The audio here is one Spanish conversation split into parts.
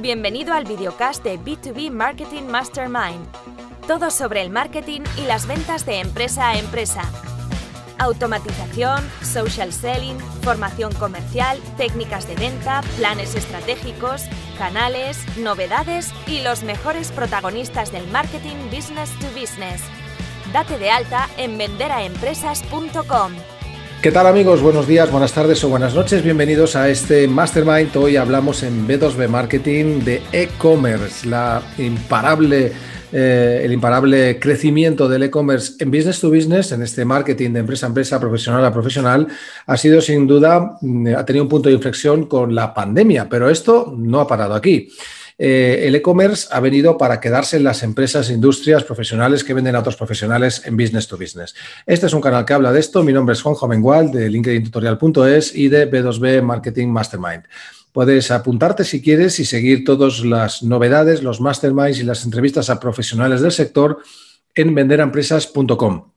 Bienvenido al videocast de B2B Marketing Mastermind. Todo sobre el marketing y las ventas de empresa a empresa. Automatización, social selling, formación comercial, técnicas de venta, planes estratégicos, canales, novedades y los mejores protagonistas del marketing business to business. Date de alta en venderaempresas.com. ¿Qué tal amigos? Buenos días, buenas tardes o buenas noches. Bienvenidos a este Mastermind. Hoy hablamos en B2B Marketing de e-commerce, imparable eh, el imparable crecimiento del e-commerce en business to business, en este marketing de empresa a empresa, profesional a profesional, ha sido sin duda, mm, ha tenido un punto de inflexión con la pandemia, pero esto no ha parado aquí. Eh, el e-commerce ha venido para quedarse en las empresas, e industrias, profesionales que venden a otros profesionales en business to business. Este es un canal que habla de esto. Mi nombre es Juanjo Mengual de linkedintutorial.es y de B2B Marketing Mastermind. Puedes apuntarte si quieres y seguir todas las novedades, los masterminds y las entrevistas a profesionales del sector en venderempresas.com.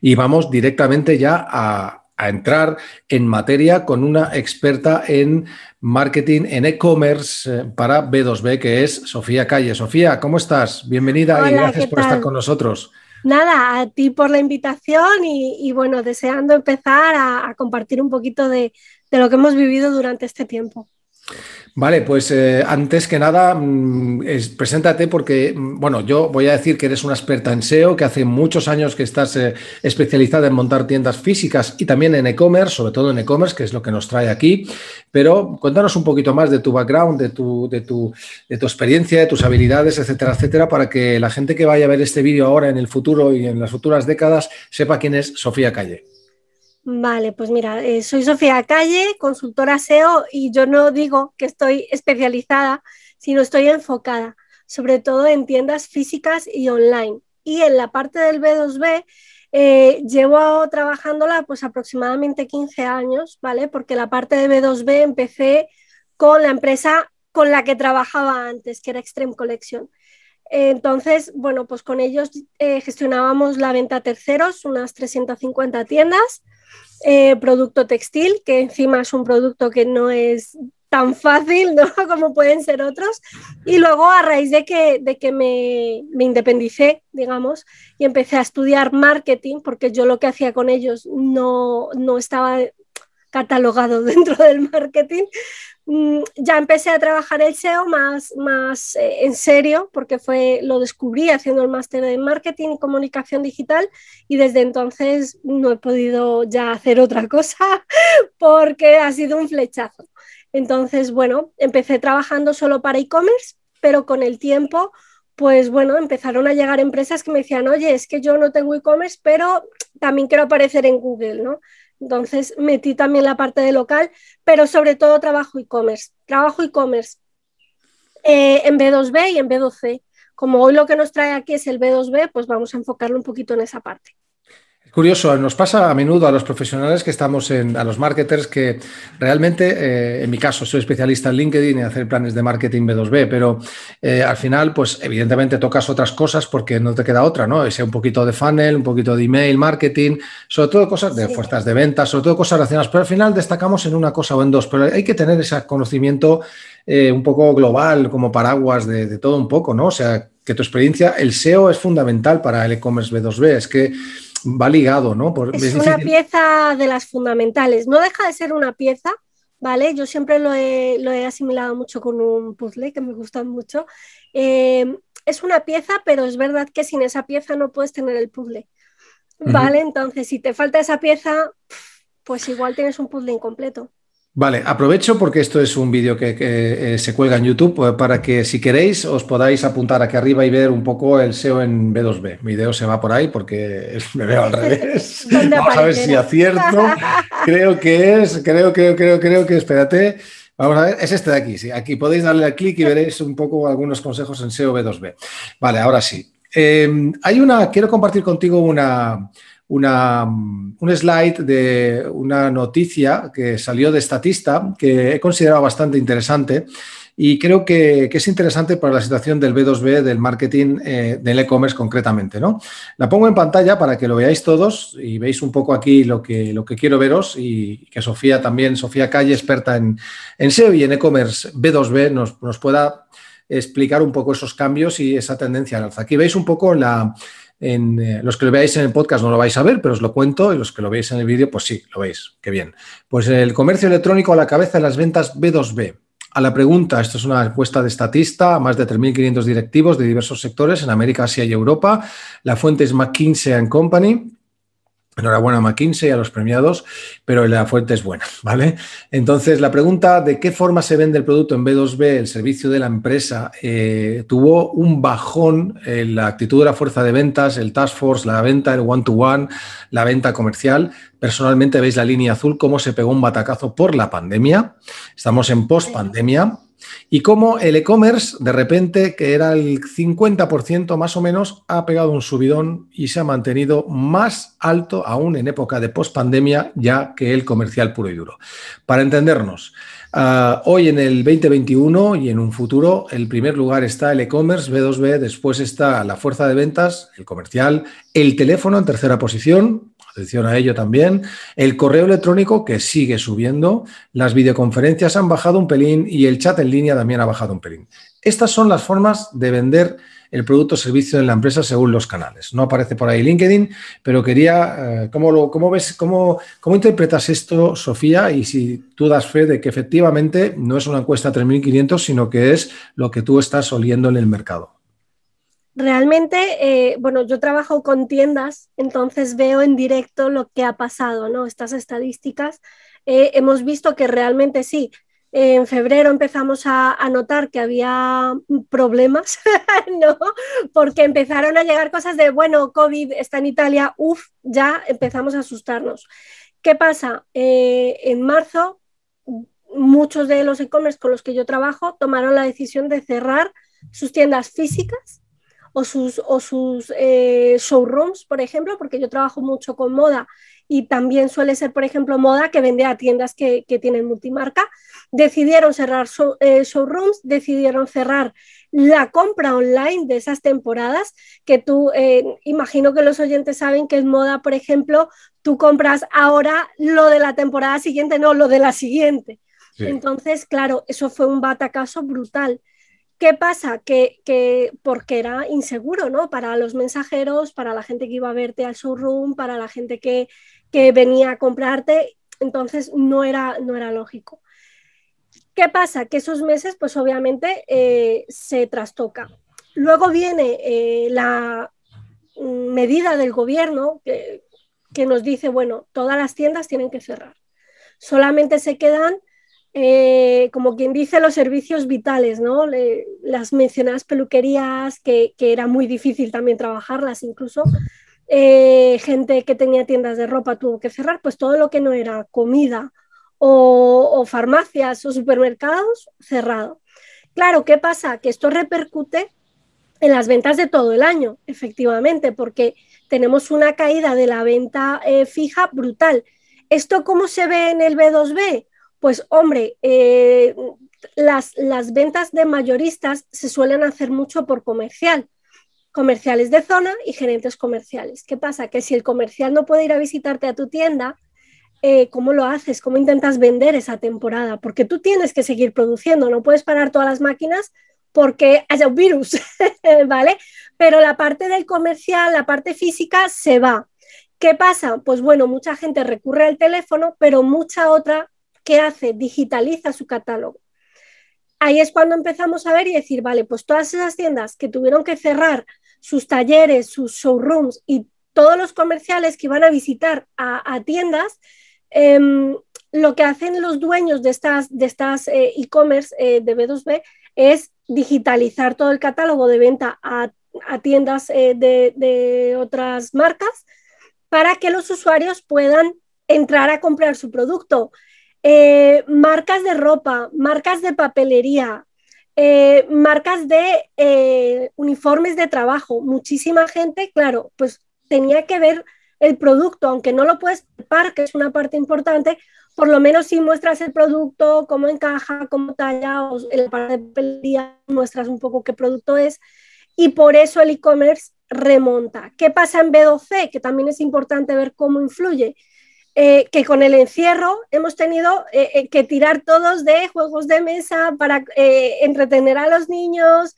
Y vamos directamente ya a, a entrar en materia con una experta en marketing, en e-commerce eh, para B2B, que es Sofía Calle. Sofía, ¿cómo estás? Bienvenida y gracias por estar con nosotros. Nada, a ti por la invitación y, bueno, deseando empezar a, compartir un poquito de, de lo que hemos vivido durante este tiempo. Vale, pues eh, antes que nada, mm, es, preséntate porque, mm, bueno, yo voy a decir que eres una experta en SEO, que hace muchos años que estás eh, especializada en montar tiendas físicas y también en e-commerce, sobre todo en e-commerce, que es lo que nos trae aquí. Pero cuéntanos un poquito más de tu background, de tu, de tu, de tu experiencia, de tus habilidades, etcétera, etcétera, para que la gente que vaya a ver este vídeo ahora en el futuro y en las futuras décadas sepa quién es Sofía Calle. Vale, pues mira, eh, soy Sofía Calle, consultora SEO y yo no digo que estoy especializada, sino estoy enfocada, sobre todo en tiendas físicas y online. Y en la parte del B2B eh, llevo trabajándola pues aproximadamente 15 años, ¿vale? Porque la parte de B2B empecé con la empresa con la que trabajaba antes, que era Extreme Collection. Entonces, bueno, pues con ellos eh, gestionábamos la venta a terceros, unas 350 tiendas, eh, producto textil, que encima es un producto que no es tan fácil ¿no? como pueden ser otros. Y luego a raíz de que, de que me, independicé, digamos, y empecé a estudiar marketing, porque yo lo que hacía con ellos no, no estaba catalogado dentro del marketing, mm, ya empecé a trabajar el SEO más, más eh, en serio, porque fue, lo descubrí haciendo el máster de marketing y comunicación digital y desde entonces no he podido ya hacer otra cosa porque ha sido un flechazo. Entonces, bueno, empecé trabajando solo para e-commerce, pero con el tiempo pues bueno, empezaron a llegar empresas que me decían, oye, es que yo no tengo e-commerce, pero también quiero aparecer en Google, ¿no? Entonces metí también la parte de local, pero sobre todo trabajo e-commerce. Trabajo e-commerce eh, en B2B y en B2C. Como hoy lo que nos trae aquí es el B2B, pues vamos a enfocarlo un poquito en esa parte curioso, nos pasa a menudo a los profesionales que estamos en, a los marketers que realmente, eh, en mi caso, soy especialista en LinkedIn y hacer planes de marketing B2B, pero eh, al final, pues evidentemente tocas otras cosas porque no te queda otra, ¿no? sea un poquito de funnel, un poquito de email, marketing, sobre todo cosas de fuerzas de ventas, sobre todo cosas relacionadas, pero al final destacamos en una cosa o en dos, pero hay que tener ese conocimiento eh, un poco global, como paraguas de, de todo un poco, ¿no? O sea, que tu experiencia, el SEO es fundamental para el e-commerce B2B, es que va ligado, ¿no? es, una pieza de las fundamentales. No deja de ser una pieza, ¿vale? Yo siempre lo he, asimilado mucho con un puzzle que me gusta mucho. Eh, es una pieza, pero es verdad que sin esa pieza no puedes tener el puzzle. ¿Vale? Entonces, si te falta esa pieza, pues igual tienes un puzzle incompleto. Vale, aprovecho porque esto es un vídeo que, eh, se cuelga en YouTube pues, para que si queréis os podáis apuntar aquí arriba y ver un poco el SEO en B2B. Mi video se va por ahí porque me veo al revés. Vamos a ver si acierto. creo que es, creo, creo, creo, creo que, espérate. Vamos a ver, es este de aquí, sí. Aquí podéis darle al clic y veréis un poco algunos consejos en SEO B2B. Vale, ahora sí. Em, hay una, quiero compartir contigo una, una, un slide de una noticia que salió de Statista que he considerado bastante interesante y creo que, es interesante para la situación del B2B, del marketing, eh, del e-commerce concretamente. ¿no? La pongo en pantalla para que lo veáis todos y veis un poco aquí lo que, lo que quiero veros y que Sofía también, Sofía Calle, experta en, en SEO y en e-commerce B2B, nos, nos pueda explicar un poco esos cambios y esa tendencia al alza. Aquí veis un poco la, en, eh, los que lo veáis en el podcast no lo vais a ver, pero os lo cuento, y los que lo veáis en el vídeo, pues sí, lo veis, qué bien. Pues el comercio electrónico a la cabeza de las ventas B2B. A la pregunta, esto es una respuesta de estatista más de 3.500 directivos de diversos sectores en América, Asia y Europa. La fuente es McKinsey Company Enhorabuena a McKinsey, a los premiados, pero la fuente es buena, ¿vale? Entonces, la pregunta de qué forma se vende el producto en B2B, el servicio de la empresa, eh, tuvo un bajón en la actitud de la fuerza de ventas, el task force, la venta, el one-to-one, -one, la venta comercial. Personalmente veis la línea azul, cómo se pegó un batacazo por la pandemia. Estamos en post-pandemia y cómo el e-commerce, de repente, que era el 50% más o menos, ha pegado un subidón y se ha mantenido más alto aún en época de post-pandemia ya que el comercial puro y duro. Para entendernos, ah, hoy en el 2021 y en un futuro, el primer lugar está el e-commerce, B2B, después está la fuerza de ventas, el comercial, el teléfono en tercera posición, atención a ello también. El correo electrónico que sigue subiendo, las videoconferencias han bajado un pelín y el chat en línea también ha bajado un pelín. Estas son las formas de vender el producto o servicio en la empresa según los canales. No aparece por ahí LinkedIn, pero quería, eh, ¿cómo, lo, cómo, ves, cómo, cómo, interpretas esto, Sofía? Y si tú das fe de que efectivamente no es una encuesta 3.500, sino que es lo que tú estás oliendo en el mercado realmente, eh, bueno, yo trabajo con tiendas, entonces veo en directo lo que ha pasado, ¿no? Estas estadísticas. Eh, hemos visto que realmente sí. en febrero empezamos a, a, notar que había problemas, ¿no? Porque empezaron a llegar cosas de, bueno, COVID está en Italia, uff, ya empezamos a asustarnos. ¿Qué pasa? Eh, en marzo, muchos de los e-commerce con los que yo trabajo tomaron la decisión de cerrar sus tiendas físicas o sus, o sus eh, showrooms, por ejemplo, porque yo trabajo mucho con moda y también suele ser, por ejemplo, moda que vende a tiendas que, tienen multimarca, decidieron cerrar eh, showrooms, decidieron cerrar la compra online de esas temporadas, que tú, eh, imagino que los oyentes saben que es moda, por ejemplo, tú compras ahora lo de la temporada siguiente, no lo de la siguiente. Entonces, claro, eso fue un batacazo brutal. ¿Qué pasa? Que, porque era inseguro, Para los mensajeros, para la gente que iba a verte al showroom, para la gente que, venía a comprarte, entonces no era, no era lógico. ¿Qué pasa? Que esos meses, pues obviamente eh, se trastoca. Luego viene eh, la medida del gobierno que, que nos dice, bueno, todas las tiendas tienen que cerrar. Solamente se quedan eh, como quien dice, los servicios vitales, ¿no? las mencionadas peluquerías, que, era muy difícil también trabajarlas incluso. Eh, gente que tenía tiendas de ropa tuvo que cerrar, pues todo lo que no era comida o, farmacias o supermercados, cerrado. Claro, ¿qué pasa? Que esto repercute en las ventas de todo el año, efectivamente, porque tenemos una caída de la venta eh, fija brutal. ¿Esto cómo se ve en el B2B? Pues hombre, eh, las, ventas de mayoristas se suelen hacer mucho por comercial, comerciales de zona y gerentes comerciales. ¿Qué pasa? Que si el comercial no puede ir a visitarte a tu tienda, eh, ¿cómo lo haces? ¿Cómo intentas vender esa temporada? Porque tú tienes que seguir produciendo, no puedes parar todas las máquinas porque haya un virus, ¿vale? Pero la parte del comercial, la parte física, se va. ¿Qué pasa? Pues bueno, mucha gente recurre al teléfono, pero mucha otra ¿qué hace? Digitaliza su catálogo. Ahí es cuando empezamos a ver y decir, vale, pues todas esas tiendas que tuvieron que cerrar sus talleres, sus showrooms y todos los comerciales que iban a visitar a, tiendas, em, lo que hacen los dueños de estas eh, e-commerce eh, de B2B es digitalizar todo el catálogo de venta a, tiendas eh, de, otras marcas para que los usuarios puedan entrar a comprar su producto eh, marcas de ropa, marcas de papelería, eh, marcas de eh, uniformes de trabajo. Muchísima gente, claro, pues tenía que ver el producto, aunque no lo puedes par, que es una parte importante, por lo menos si muestras el producto, cómo encaja, cómo talla, o en la de papelería muestras un poco qué producto es, y por eso el e-commerce remonta. ¿Qué pasa en B2C? Que también es importante ver cómo influye. Eh, que con el encierro hemos tenido eh, eh, que tirar todos de juegos de mesa para entretener a los niños,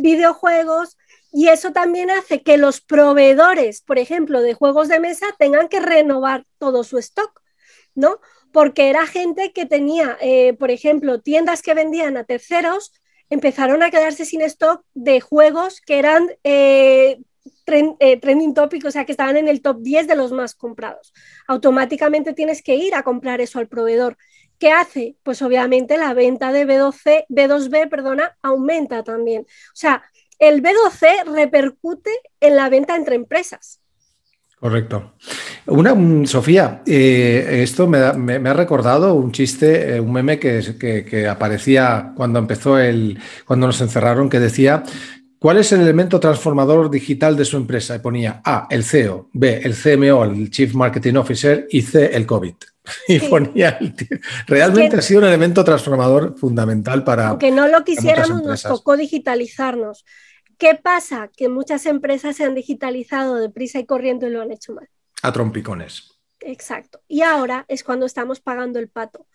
videojuegos, y eso también hace que los proveedores, por ejemplo, de juegos de mesa tengan que renovar todo su stock, ¿no? Porque era gente que tenía, por ejemplo, tiendas que vendían a terceros, empezaron a quedarse sin stock de juegos que eran eh, trending topic, o sea, que estaban en el top 10 de los más comprados. Automáticamente tienes que ir a comprar eso al proveedor. ¿Qué hace? Pues obviamente la venta de b 2 B2B perdona, aumenta también. O sea, el B2C repercute en la venta entre empresas. Correcto. Una, mm, Sofía, eh, esto me, ha recordado un chiste, eh, un meme que, que, que, aparecía cuando empezó el, cuando nos encerraron, que decía ¿Cuál es el elemento transformador digital de su empresa? Y ponía A, el CEO, B, el CMO, el Chief Marketing Officer, y C, el COVID. Y ponía Realmente ha sido un elemento transformador fundamental para. Aunque no lo quisiéramos, nos tocó digitalizarnos. ¿Qué pasa? Que muchas empresas se han digitalizado deprisa y corriendo y lo han hecho mal. A trompicones. Exacto. Y ahora es cuando estamos pagando el pato.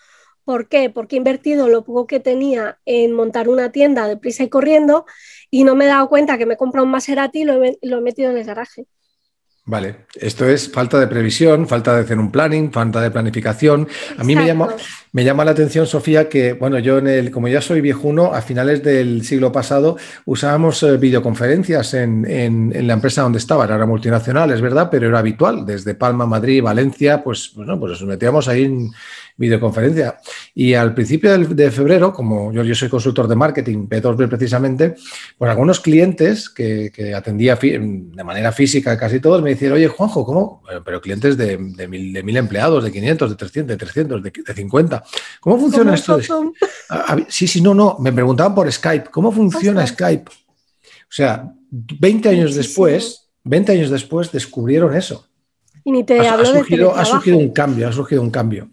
¿Por qué? Porque he invertido lo poco que tenía en montar una tienda deprisa y corriendo y no me he dado cuenta que me he comprado un Maserati y lo he, metido en el garaje. Vale, esto es falta de previsión, falta de hacer un planning, falta de planificación. A mí me llama, me llama la atención, Sofía, que, bueno, yo en el, como ya soy viejuno, a finales del siglo pasado usábamos eh, videoconferencias en, la empresa donde estaba, era multinacional, es verdad, pero era habitual, desde Palma, Madrid, Valencia, pues pues nos metíamos ahí en, videoconferencia. Y al principio de febrero, como yo, soy consultor de marketing, P2B precisamente, pues algunos clientes que, atendía de manera física casi todos me decían, oye Juanjo, ¿cómo? pero clientes de, mil, empleados, de 500, de 300, de 300, de, 50. ¿Cómo funciona esto? Ah, ah, sí, sí, no, no, me preguntaban por Skype, ¿cómo funciona Skype? O sea, 20 años después, 20 años después descubrieron eso. Y ni te ha, de surgido, ha surgido un cambio, ha surgido un cambio.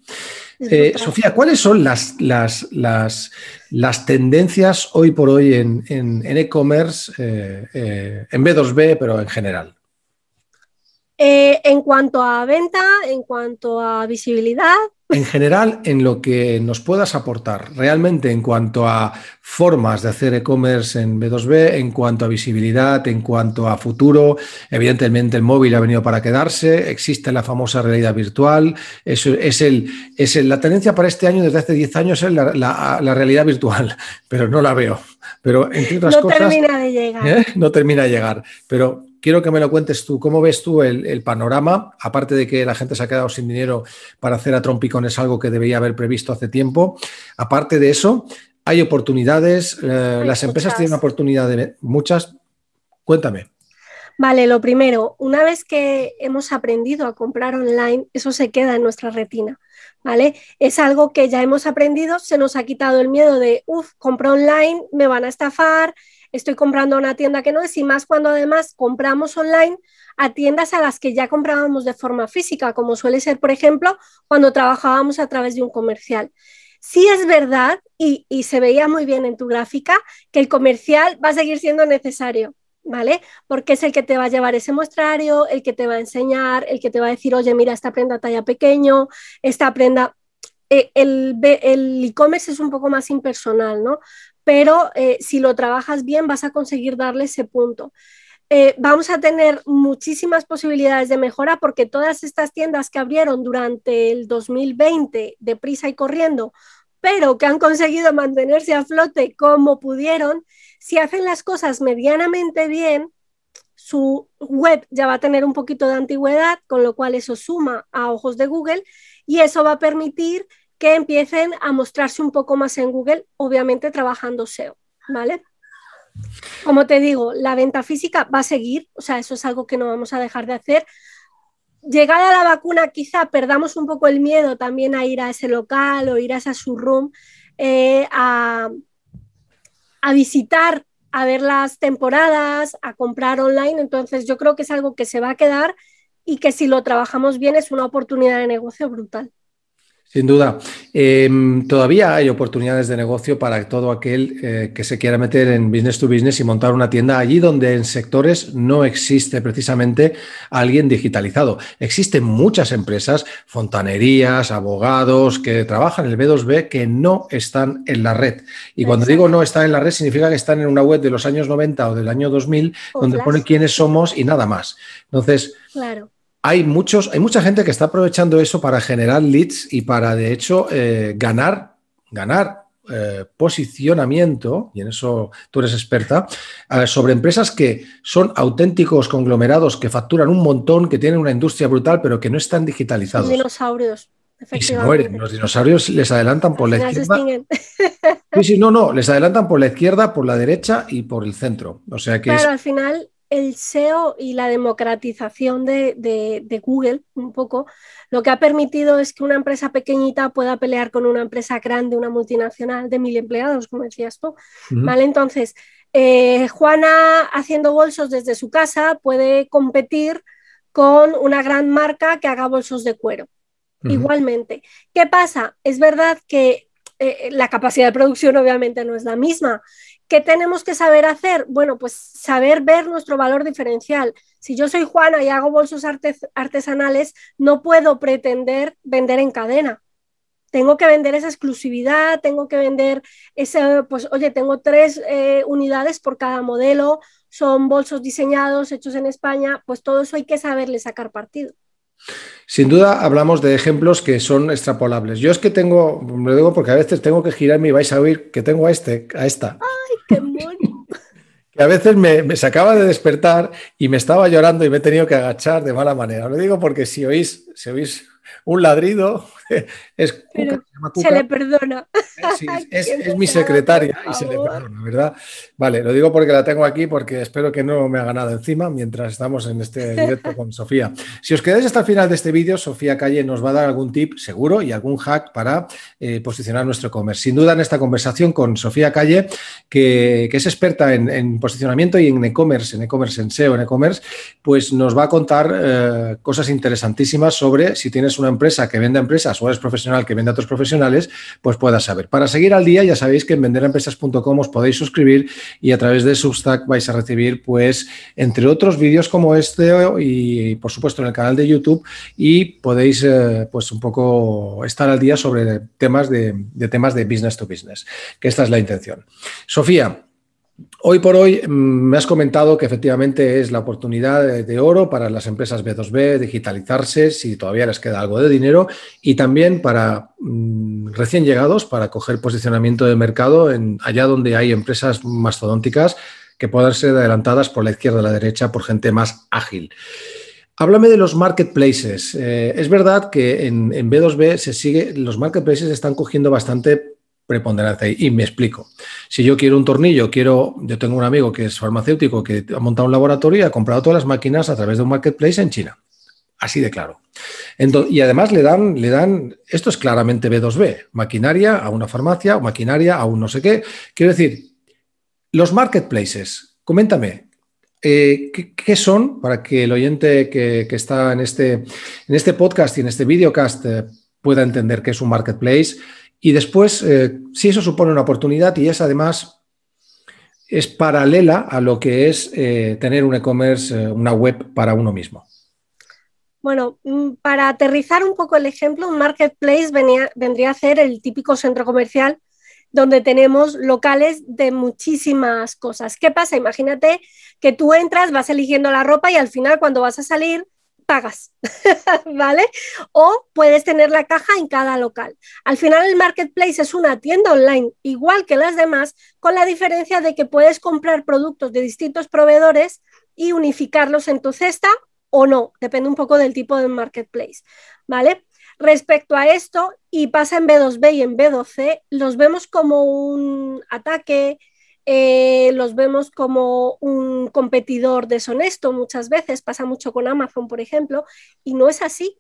Eh, Sofía, ¿cuáles son las, tendencias hoy por hoy en e-commerce, eh, eh, en B2B, pero en general? Eh, en cuanto a venta, en cuanto a visibilidad. En general, en lo que nos puedas aportar, realmente en cuanto a formas de hacer e-commerce en B2B, en cuanto a visibilidad, en cuanto a futuro, evidentemente el móvil ha venido para quedarse, existe la famosa realidad virtual, es, el, es la tendencia para este año desde hace 10 años es la, realidad virtual, pero no la veo. Pero entre otras cosas. No termina de llegar. ¿eh? No termina de llegar. Pero quiero que me lo cuentes tú. ¿Cómo ves tú el, panorama? Aparte de que la gente se ha quedado sin dinero para hacer a trompicones algo que debería haber previsto hace tiempo. Aparte de eso, hay oportunidades. Eh, las empresas tienen oportunidad de muchas. Cuéntame. Vale, lo primero, una vez que hemos aprendido a comprar online, eso se queda en nuestra retina, ¿vale? Es algo que ya hemos aprendido, se nos ha quitado el miedo de, uff, compro online, me van a estafar, estoy comprando a una tienda que no es, y más cuando además compramos online a tiendas a las que ya comprábamos de forma física, como suele ser, por ejemplo, cuando trabajábamos a través de un comercial. Sí es verdad, y, se veía muy bien en tu gráfica, que el comercial va a seguir siendo necesario. ¿vale? Porque es el que te va a llevar ese muestrario, el que te va a enseñar, el que te va a decir, oye, mira, esta prenda talla pequeño, esta prenda... Eh, el e-commerce es un poco más impersonal, ¿no? pero eh, si lo trabajas bien vas a conseguir darle ese punto. Eh, vamos a tener muchísimas posibilidades de mejora porque todas estas tiendas que abrieron durante el 2020 de prisa y corriendo, pero que han conseguido mantenerse a flote como pudieron, si hacen las cosas medianamente bien, su web ya va a tener un poquito de antigüedad, con lo cual eso suma a ojos de Google y eso va a permitir que empiecen a mostrarse un poco más en Google, obviamente trabajando SEO, ¿vale? Como te digo, la venta física va a seguir, o sea, eso es algo que no vamos a dejar de hacer. Llegada la vacuna, quizá perdamos un poco el miedo también a ir a ese local o ir a esa showroom, eh, a visitar, a ver las temporadas, a comprar online. Entonces, yo creo que es algo que se va a quedar y que si lo trabajamos bien es una oportunidad de negocio brutal. Sin duda. Em, todavía hay oportunidades de negocio para todo aquel eh, que se quiera meter en business to business y montar una tienda allí donde en sectores no existe precisamente alguien digitalizado. Existen muchas empresas, fontanerías, abogados que trabajan el B2B que no están en la red. Y cuando digo no están en la red, significa que están en una web de los años 90 o del año 2000 donde pone quiénes somos y nada más. Entonces, claro hay, muchos, hay mucha gente que está aprovechando eso para generar leads y para, de hecho, eh, ganar, ganar eh, posicionamiento, y en eso tú eres experta, eh, sobre empresas que son auténticos conglomerados, que facturan un montón, que tienen una industria brutal, pero que no están digitalizados. Los Dinosaurios. Y se mueren. Los dinosaurios les adelantan por la izquierda. Sí, sí, no, no, les adelantan por la izquierda, por la derecha y por el centro. O sea que. Claro, al final el SEO y la democratización de, Google, un poco, lo que ha permitido es que una empresa pequeñita pueda pelear con una empresa grande, una multinacional de mil empleados, como decías tú. ¿Vale? Entonces, eh, Juana haciendo bolsos desde su casa puede competir con una gran marca que haga bolsos de cuero. Igualmente. ¿Qué pasa? Es verdad que eh, la capacidad de producción obviamente no es la misma ¿Qué tenemos que saber hacer? Bueno, pues saber ver nuestro valor diferencial. Si yo soy Juana y hago bolsos artesanales, no puedo pretender vender en cadena. Tengo que vender esa exclusividad, tengo que vender ese, pues oye, tengo tres eh, unidades por cada modelo, son bolsos diseñados, hechos en España, pues todo eso hay que saberle sacar partido. Sin duda hablamos de ejemplos que son extrapolables. Yo es que tengo, me lo digo porque a veces tengo que girarme y vais a oír que tengo a este, a esta. Ay, que a veces me, sacaba de despertar y me estaba llorando y me he tenido que agachar de mala manera. Lo digo porque si oís, si oís un ladrido, es se, le perdona. Eh, es, mi secretaria y se le perdona, ¿verdad? Vale, lo digo porque la tengo aquí porque espero que no me ha ganado encima mientras estamos en este directo con Sofía. Si os quedáis hasta el final de este vídeo, Sofía Calle nos va a dar algún tip seguro y algún hack para eh, posicionar nuestro e-commerce. Sin duda en esta conversación con Sofía Calle, que, es experta en, posicionamiento y en e-commerce, en e-commerce en SEO, en e-commerce, pues nos va a contar eh, cosas interesantísimas sobre si tienes una empresa que vende empresas profesional que vende a otros profesionales, pues pueda saber. Para seguir al día, ya sabéis que en venderempresas.com os podéis suscribir y a través de Substack vais a recibir, pues, entre otros vídeos como este y, por supuesto, en el canal de YouTube y podéis, eh, pues, un poco estar al día sobre temas de, de temas de business to business, que esta es la intención. Sofía, Hoy por hoy mm, me has comentado que efectivamente es la oportunidad de oro para las empresas B2B digitalizarse si todavía les queda algo de dinero y también para mm, recién llegados para coger posicionamiento de mercado en, allá donde hay empresas mastodónticas que puedan ser adelantadas por la izquierda o la derecha por gente más ágil. Háblame de los marketplaces. Eh, es verdad que en, en B2B se sigue, los marketplaces están cogiendo bastante preponderancia Y me explico. Si yo quiero un tornillo, quiero, yo tengo un amigo que es farmacéutico que ha montado un laboratorio y ha comprado todas las máquinas a través de un marketplace en China. Así de claro. y además le dan, le dan, esto es claramente B2B, maquinaria a una farmacia o maquinaria a un no sé qué. Quiero decir, los marketplaces, coméntame, eh, ¿qué, son para que el oyente que, está en este, en este podcast y en este videocast eh, pueda entender qué es un marketplace y después, eh, si eso supone una oportunidad y es además es paralela a lo que es eh, tener un e-commerce, eh, una web para uno mismo. Bueno, mm, para aterrizar un poco el ejemplo, un marketplace vendría a ser el típico centro comercial donde tenemos locales de muchísimas cosas. ¿Qué pasa? Imagínate que tú entras, vas eligiendo la ropa y al final cuando vas a salir pagas, ¿vale? O puedes tener la caja en cada local. Al final el marketplace es una tienda online, igual que las demás, con la diferencia de que puedes comprar productos de distintos proveedores y unificarlos en tu cesta o no, depende un poco del tipo de marketplace, ¿vale? Respecto a esto, y pasa en B2B y en B2C, los vemos como un ataque, eh, los vemos como un competidor deshonesto muchas veces, pasa mucho con Amazon, por ejemplo, y no es así.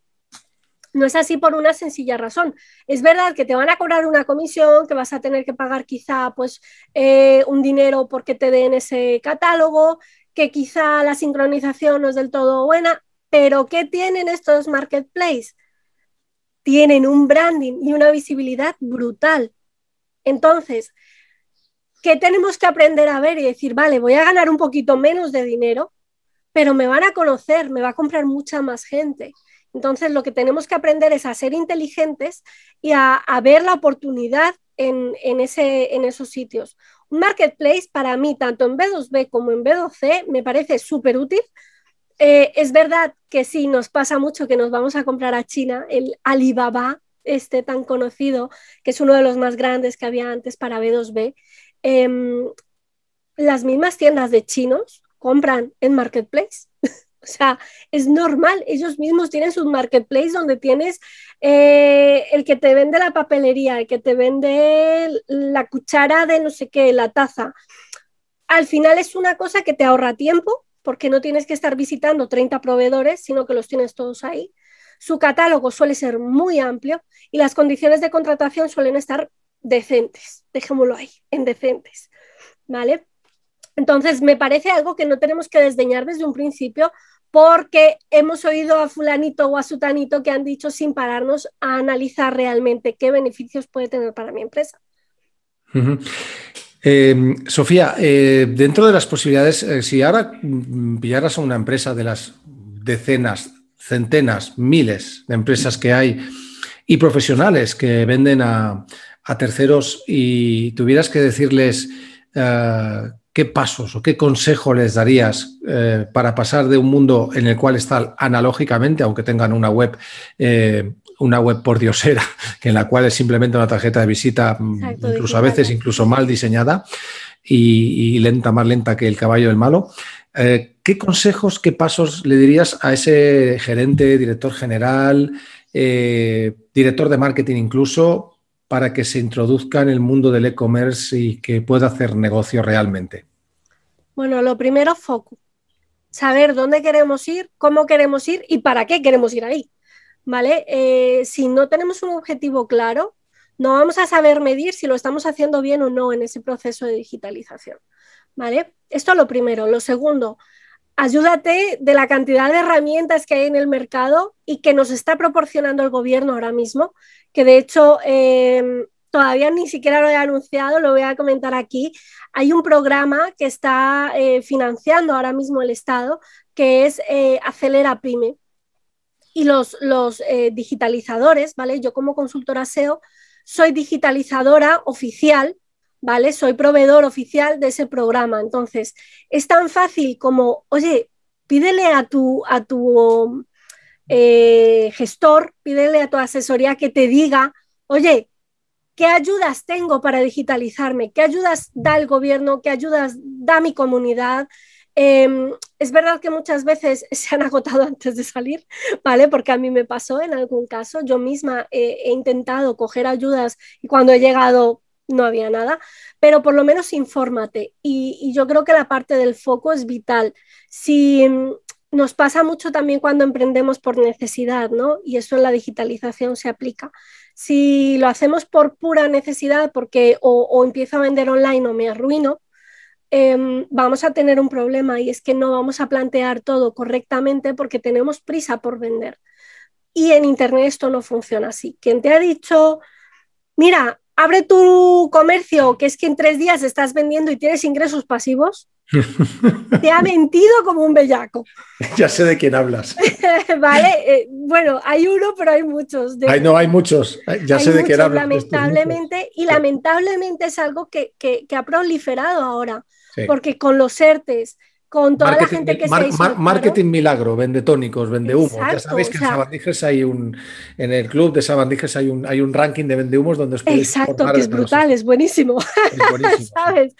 No es así por una sencilla razón. Es verdad que te van a cobrar una comisión, que vas a tener que pagar quizá pues, eh, un dinero porque te den ese catálogo, que quizá la sincronización no es del todo buena, pero ¿qué tienen estos marketplaces? Tienen un branding y una visibilidad brutal. Entonces, que tenemos que aprender a ver y decir, vale, voy a ganar un poquito menos de dinero, pero me van a conocer, me va a comprar mucha más gente. Entonces, lo que tenemos que aprender es a ser inteligentes y a, ver la oportunidad en, ese, en esos sitios. Un marketplace para mí, tanto en B2B como en B2C, me parece súper útil. Eh, es verdad que sí, nos pasa mucho que nos vamos a comprar a China, el Alibaba, este tan conocido, que es uno de los más grandes que había antes para B2B, Em, las mismas tiendas de chinos compran en marketplace. o sea, es normal, ellos mismos tienen sus marketplace donde tienes eh, el que te vende la papelería, el que te vende la cuchara de no sé qué, la taza. Al final es una cosa que te ahorra tiempo porque no tienes que estar visitando 30 proveedores, sino que los tienes todos ahí. Su catálogo suele ser muy amplio y las condiciones de contratación suelen estar decentes, dejémoslo ahí, en decentes, ¿vale? Entonces, me parece algo que no tenemos que desdeñar desde un principio porque hemos oído a fulanito o a sutanito que han dicho sin pararnos a analizar realmente qué beneficios puede tener para mi empresa. Em, Sofía, eh, dentro de las posibilidades, eh, si ahora mm, pillaras a una empresa de las decenas, centenas, miles de empresas que hay y profesionales que venden a, a terceros y tuvieras que decirles eh, qué pasos o qué consejo les darías eh, para pasar de un mundo en el cual están analógicamente, aunque tengan una web, eh, una web por diosera, que en la cual es simplemente una tarjeta de visita, mm, incluso a veces incluso mal diseñada y, lenta, más lenta que el caballo del malo. ¿Qué consejos, qué pasos le dirías a ese gerente, director general, director de marketing incluso, para que se introduzca en el mundo del e-commerce y que pueda hacer negocio realmente? Bueno, lo primero, foco. Saber dónde queremos ir, cómo queremos ir y para qué queremos ir ahí. ¿Vale? Eh, si no tenemos un objetivo claro, no vamos a saber medir si lo estamos haciendo bien o no en ese proceso de digitalización. ¿Vale? Esto es lo primero. Lo segundo, ayúdate de la cantidad de herramientas que hay en el mercado y que nos está proporcionando el gobierno ahora mismo, que de hecho em, todavía ni siquiera lo he anunciado, lo voy a comentar aquí. Hay un programa que está eh, financiando ahora mismo el Estado, que es eh, Acelera Pyme. Y los, los eh, digitalizadores, ¿vale? Yo como consultora SEO soy digitalizadora oficial, ¿vale? Soy proveedor oficial de ese programa. Entonces, es tan fácil como, oye, pídele a tu, a tu eh, gestor, pídele a tu asesoría que te diga, oye, ¿qué ayudas tengo para digitalizarme? ¿Qué ayudas da el gobierno? ¿Qué ayudas da mi comunidad? Em, es verdad que muchas veces se han agotado antes de salir, ¿vale? Porque a mí me pasó en algún caso, yo misma he intentado coger ayudas y cuando he llegado no había nada, pero por lo menos infórmate. Y, y yo creo que la parte del foco es vital. Si nos pasa mucho también cuando emprendemos por necesidad, ¿no? Y eso en la digitalización se aplica. Si lo hacemos por pura necesidad, porque o, empiezo a vender online o me arruino, em, vamos a tener un problema y es que no vamos a plantear todo correctamente porque tenemos prisa por vender. Y en Internet esto no funciona así. Quien te ha dicho, mira, abre tu comercio, que es que en tres días estás vendiendo y tienes ingresos pasivos, te ha mentido como un bellaco. Ya sé de quién hablas. vale, eh, bueno, hay uno, pero hay muchos. De... no, hay muchos. Ya sé de quién hablas. Lamentablemente, y lamentablemente es algo que, ha proliferado ahora, porque con los ERTES, con toda la gente que se Marketing milagro, vende tónicos, vende humo ya sabéis que en Sabandijes hay un, en el club de Sabandijes hay un, hay un ranking de vende humos donde Exacto, que es brutal, es buenísimo. Es buenísimo ¿Sabes?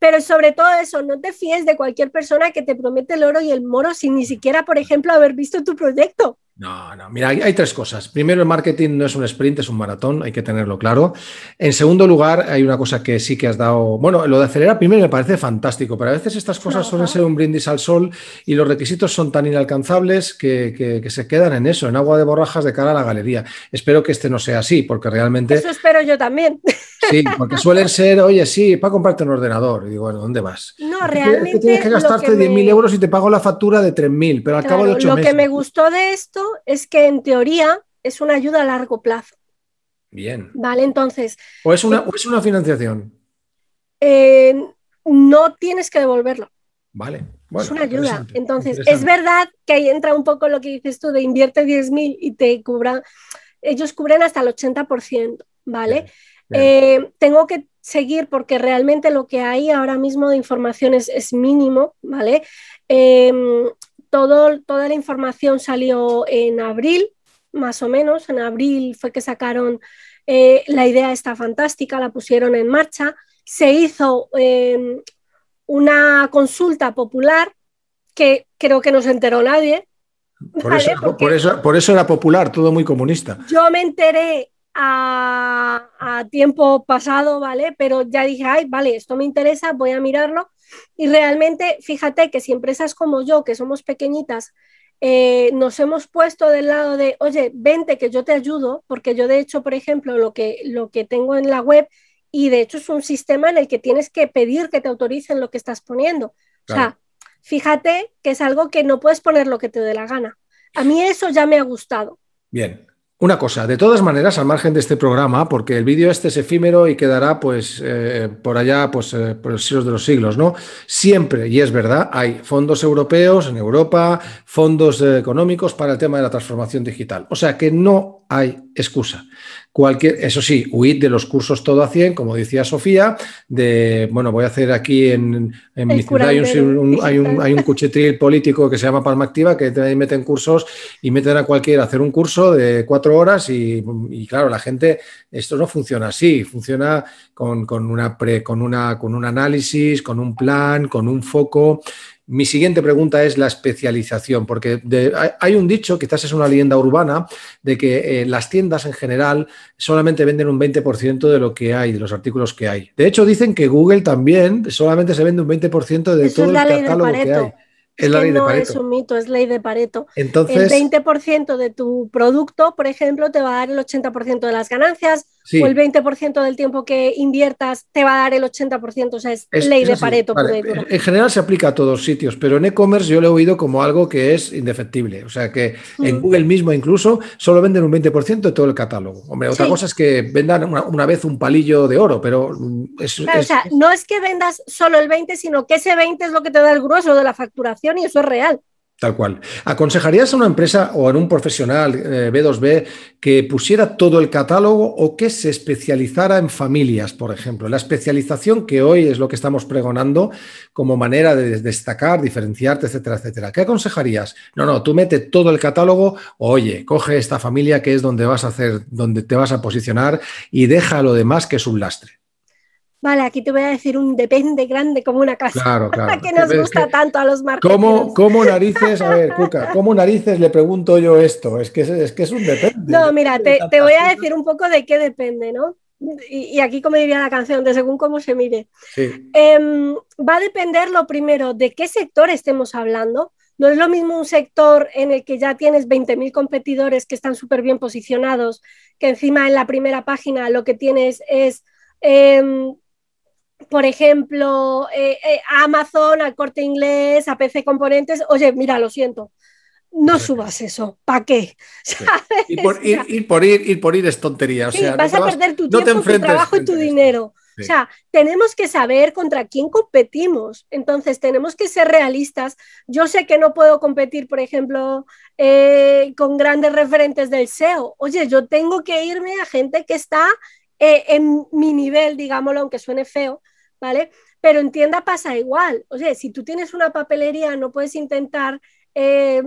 Pero sobre todo eso, no te fíes de cualquier persona que te promete el oro y el moro sin ni siquiera, por ejemplo, haber visto tu proyecto. No, no, mira, hay, tres cosas. Primero, el marketing no es un sprint, es un maratón, hay que tenerlo claro. En segundo lugar, hay una cosa que sí que has dado, bueno, lo de acelerar primero me parece fantástico, pero a veces estas cosas suelen ser un brindis al sol y los requisitos son tan inalcanzables que, que, se quedan en eso, en agua de borrajas de cara a la galería. Espero que este no sea así, porque realmente... Eso espero yo también. Sí, porque suelen ser, oye, sí, para comprarte un ordenador. Y digo, ¿dónde vas? No, realmente. Tienes que gastarte 10.000 euros y te pago la factura de 3.000, pero al cabo de 8 Lo que me gustó de esto es que en teoría es una ayuda a largo plazo. Bien. Vale, entonces. ¿O es una, eh es una financiación? Eh, no tienes que devolverlo. Vale. es una ayuda. Entonces, es verdad que ahí entra un poco lo que dices tú de invierte 10.000 y te cubra... ellos cubren hasta el 80%, ¿vale? Eh, tengo que seguir porque realmente lo que hay ahora mismo de información es, mínimo, ¿vale? Em, todo, toda la información salió en abril, más o menos, en abril fue que sacaron eh, la idea esta fantástica, la pusieron en marcha, se hizo em, una consulta popular que creo que no se enteró nadie. por, eso, por, eso, era popular, todo muy comunista. Yo me enteré a, tiempo pasado, ¿vale? Pero ya dije, ay, vale, esto me interesa, voy a mirarlo. Y realmente, fíjate que si empresas como yo, que somos pequeñitas, eh, nos hemos puesto del lado de, oye, vente que yo te ayudo, porque yo de hecho, por ejemplo, lo que, lo que tengo en la web, y de hecho es un sistema en el que tienes que pedir que te autoricen lo que estás poniendo. O sea, fíjate que es algo que no puedes poner lo que te dé la gana. A mí eso ya me ha gustado. Bien. Una cosa, de todas maneras, al margen de este programa, porque el vídeo este es efímero y quedará pues eh, por allá pues, eh, por los siglos de los siglos, ¿no? Siempre, y es verdad, hay fondos europeos en Europa, fondos eh, económicos para el tema de la transformación digital. O sea que no hay excusa. Cualquier, eso sí, huid de los cursos todo a 100, como decía Sofía, de, bueno, voy a hacer aquí en, mi ciudad hay un, hay, un, político que se llama Palma Activa, que meten cursos y meten a cualquiera a hacer un curso de cuatro horas y, claro, la gente, esto no funciona así, funciona con, con una pre, con, una, con un análisis, con un plan, con un foco mi siguiente pregunta es la especialización, porque hay un dicho, quizás es una leyenda urbana, de que eh, las tiendas en general solamente venden un 20% de lo que hay, de los artículos que hay. De hecho, dicen que Google también solamente se vende un 20% de todo el catálogo que hay. Es, la ley de Pareto. es un mito, es ley de Pareto. Entonces, el 20% de tu producto, por ejemplo, te va a dar el 80% de las ganancias, o el 20% del tiempo que inviertas te va a dar el 80%, o sea, es, ley de Pareto. En general se aplica a todos sitios, pero en e-commerce yo lo he oído como algo que es indefectible, o sea, que en mm. Google mismo incluso solo venden un 20% de todo el catálogo. Hombre, otra cosa es que vendan una, vez un palillo de oro, pero mm, es, o sea, no es que vendas solo el 20, sino que ese 20 es lo que te da el grueso de la facturación y eso es real. Tal cual. ¿Aconsejarías a una empresa o a un profesional B2B eh, que pusiera todo el catálogo o que se especializara en familias, por ejemplo? La especialización que hoy es lo que estamos pregonando como manera de destacar, diferenciarte, etcétera, etcétera. ¿Qué aconsejarías? No, no, tú mete todo el catálogo, oye, coge esta familia que es donde vas a hacer, donde te vas a posicionar y deja lo demás que es un lastre. Vale, aquí te voy a decir un depende grande como una casa. Claro, que nos gusta tanto a los marcos. ¿cómo, narices, a ver, Cuca, cómo narices le pregunto yo esto? Es que es, que es un depende. No, mira, te, voy a decir un poco de qué depende, ¿no? Y, aquí, como diría la canción, de según cómo se mire. Em, va a depender lo primero de qué sector estemos hablando. No es lo mismo un sector en el que ya tienes 20.000 competidores que están súper bien posicionados, que encima en la primera página lo que tienes es em, por ejemplo, a eh, eh, Amazon, al corte inglés, a PC Componentes, oye, mira, lo siento, no subas eso, ¿para qué? Y por ir, por ir, es tontería. vas a perder tu tiempo, tu trabajo y tu dinero. O sea, tenemos que saber contra quién competimos. Entonces, tenemos que ser realistas. Yo sé que no puedo competir, por ejemplo, eh, con grandes referentes del SEO. Oye, yo tengo que irme a gente que está en mi nivel, digámoslo, aunque suene feo, ¿vale? Pero en tienda pasa igual. O sea, si tú tienes una papelería, no puedes intentar eh,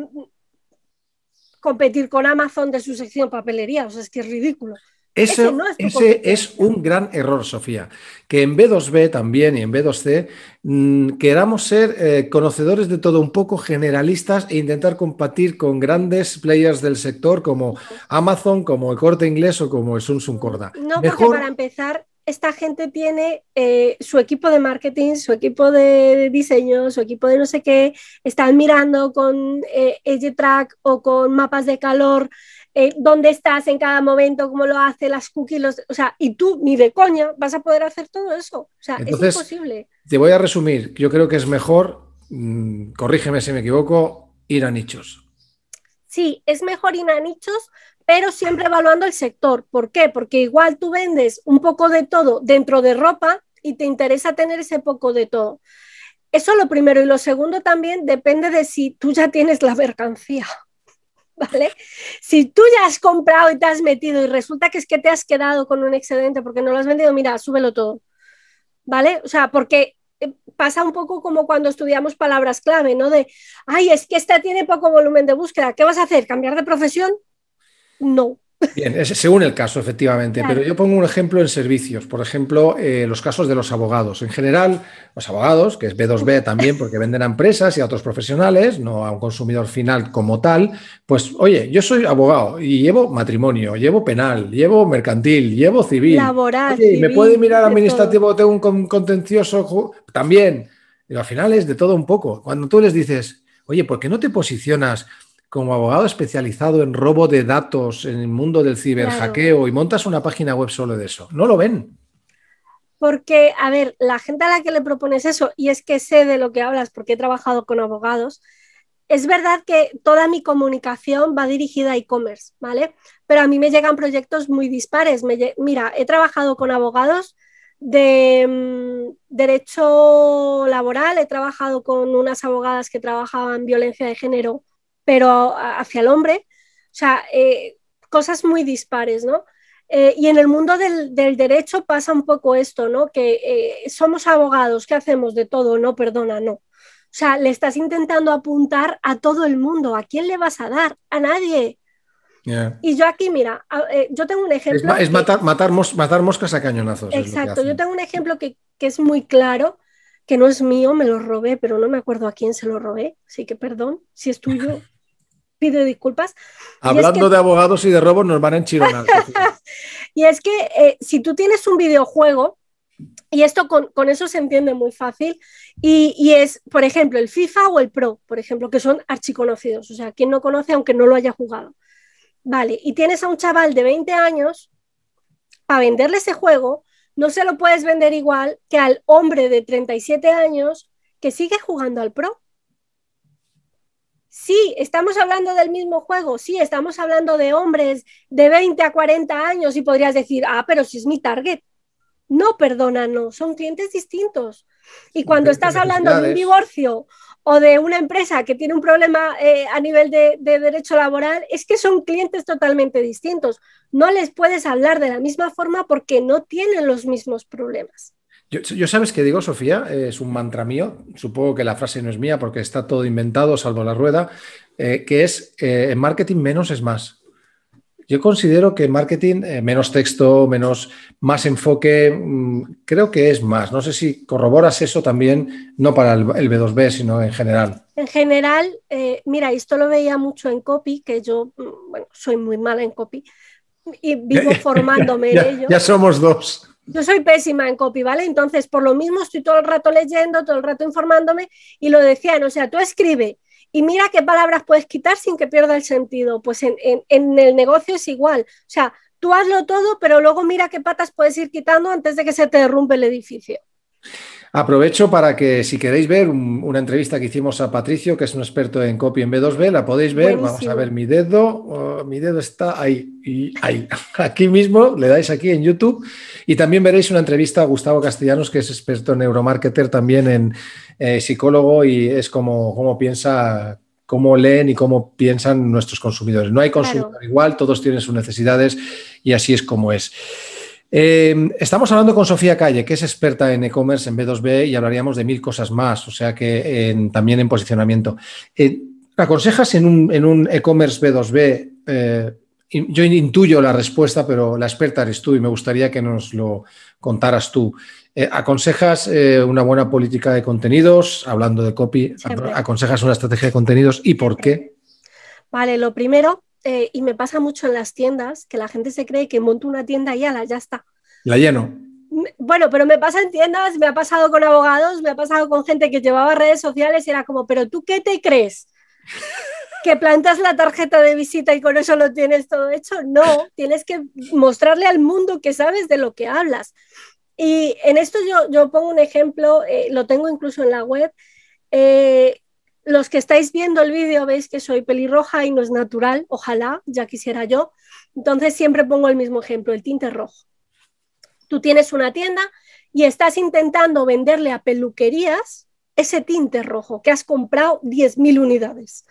competir con Amazon de su sección papelería. O sea, es que es ridículo. Eso, ese, es, un gran error, Sofía, que en B2B también y en B2C mm, queramos ser eh, conocedores de todo un poco, generalistas e intentar competir con grandes players del sector como Amazon, como el Corte Inglés o como el Sun Corda. No, Mejor... para empezar, esta gente tiene eh, su equipo de marketing, su equipo de diseño, su equipo de no sé qué, están mirando con eh, Track o con mapas de calor eh, dónde estás en cada momento, cómo lo hace, las cookies, o sea, y tú ni de coña vas a poder hacer todo eso. O sea, es imposible. Te voy a resumir, yo creo que es mejor, mm, corrígeme si me equivoco, ir a nichos. Sí, es mejor ir a nichos pero siempre evaluando el sector. ¿Por qué? Porque igual tú vendes un poco de todo dentro de ropa y te interesa tener ese poco de todo. Eso es lo primero. Y lo segundo también depende de si tú ya tienes la mercancía. ¿Vale? Si tú ya has comprado y te has metido y resulta que es que te has quedado con un excedente porque no lo has vendido, mira, súbelo todo. ¿Vale? O sea, porque eh, pasa un poco como cuando estudiamos palabras clave, ¿no? De, ay, es que esta tiene poco volumen de búsqueda, ¿qué vas a hacer? ¿Cambiar de profesión? no. Bien, según el caso, efectivamente, pero yo pongo un ejemplo en servicios, por ejemplo, eh, los casos de los abogados. En general, los abogados, que es B2B también, porque venden a empresas y a otros profesionales, no a un consumidor final como tal, pues oye, yo soy abogado y llevo matrimonio, llevo penal, llevo mercantil, llevo civil. Laboral. Oye, ¿Me puede mirar administrativo? Tengo un contencioso también. Y al final es de todo un poco. Cuando tú les dices, oye, ¿por qué no te posicionas como abogado especializado en robo de datos, en el mundo del ciberhackeo, y montas una página web solo de eso. No lo ven. Porque, a ver, la gente a la que le propones eso, y es que sé de lo que hablas porque he trabajado con abogados, es verdad que toda mi comunicación va dirigida a e-commerce, ¿vale? Pero a mí me llegan proyectos muy dispares. mira, he trabajado con abogados de mm, derecho laboral, he trabajado con unas abogadas que trabajaban violencia de género pero hacia el hombre, o sea, eh, cosas muy dispares, ¿no? Eh, y en el mundo del, derecho pasa un poco esto, ¿no? Que eh, somos abogados, ¿qué hacemos de todo? No, perdona, no. O sea, le estás intentando apuntar a todo el mundo. ¿A quién le vas a dar? A nadie. Y yo aquí, mira, yo tengo un ejemplo. Es, matar, moscas a cañonazos. Exacto, yo tengo un ejemplo que, que es muy claro, que no es mío, me lo robé, pero no me acuerdo a quién se lo robé, así que perdón, si es tuyo, pido disculpas. Hablando de abogados y de robos, nos van a enchironar. y es que eh, si tú tienes un videojuego, y esto con, eso se entiende muy fácil. Y, es, por ejemplo, el FIFA o el Pro, por ejemplo, que son archiconocidos. O sea, quien no conoce aunque no lo haya jugado. Vale, y tienes a un chaval de 20 años, a venderle ese juego, no se lo puedes vender igual que al hombre de 37 años que sigue jugando al Pro. Sí, estamos hablando del mismo juego, sí, estamos hablando de hombres de 20 a 40 años y podrías decir, ah, pero si es mi target. No, no, son clientes distintos. Y cuando estás hablando de un divorcio o de una empresa que tiene un problema eh, a nivel de, derecho laboral, es que son clientes totalmente distintos. No les puedes hablar de la misma forma porque no tienen los mismos problemas. Yo, sabes que digo, Sofía, es un mantra mío, supongo que la frase no es mía porque está todo inventado, salvo la rueda, eh, que es eh, en marketing menos es más. Yo considero que en marketing eh, menos texto, menos, más enfoque, mm, creo que es más. No sé si corroboras eso también, no para el, B2B, sino en general. En general, mira, esto lo veía mucho en copy, que yo, mm, bueno, soy muy mala en copy y vivo formándome en ello. Ya somos dos. Yo soy pésima en copy, ¿vale? Entonces, por lo mismo estoy todo el rato leyendo, todo el rato informándome y lo decían, o sea, tú escribe y mira qué palabras puedes quitar sin que pierda el sentido. Pues en, en, el negocio es igual. O sea, tú hazlo todo, pero luego mira qué patas puedes ir quitando antes de que se te derrumbe el edificio. Aprovecho para que si queréis ver una entrevista que hicimos a Patricio, que es un experto en copy en B2B, la podéis ver. Vamos a ver mi dedo. Oh, mi dedo está ahí ahí. Aquí mismo, le dais aquí en YouTube. Y también veréis una entrevista a Gustavo Castellanos, que es experto en neuromarketer, también en eh, psicólogo, y es como, piensa cómo leen y cómo piensan nuestros consumidores. No hay consumidor igual, todos tienen sus necesidades y así es como es. Em, estamos hablando con Sofía Calle, que es experta en e-commerce, en B2B, y hablaríamos de mil cosas más, o sea que también en posicionamiento. Eh, ¿Aconsejas en un, e-commerce B2B? Eh, yo intuyo la respuesta, pero la experta eres tú y me gustaría que nos lo contaras tú. Eh, ¿Aconsejas una buena política de contenidos, hablando de copy? ¿Aconsejas una estrategia de contenidos y por qué? Vale, lo primero, y me pasa mucho en las tiendas, que la gente se cree que monto una tienda y ya está. La lleno. Bueno, pero me pasa en tiendas, me ha pasado con abogados, me ha pasado con gente que llevaba redes sociales y era como, pero tú qué te crees? ¿Que plantas la tarjeta de visita y con eso lo tienes todo hecho? No, tienes que mostrarle al mundo que sabes de lo que hablas. Y en esto yo, yo pongo un ejemplo, eh, lo tengo incluso en la web. Eh, los que estáis viendo el vídeo veis que soy pelirroja y no es natural, ojalá, ya quisiera yo. Entonces siempre pongo el mismo ejemplo, el tinte rojo. Tú tienes una tienda y estás intentando venderle a peluquerías ese tinte rojo que has comprado 10.000 unidades.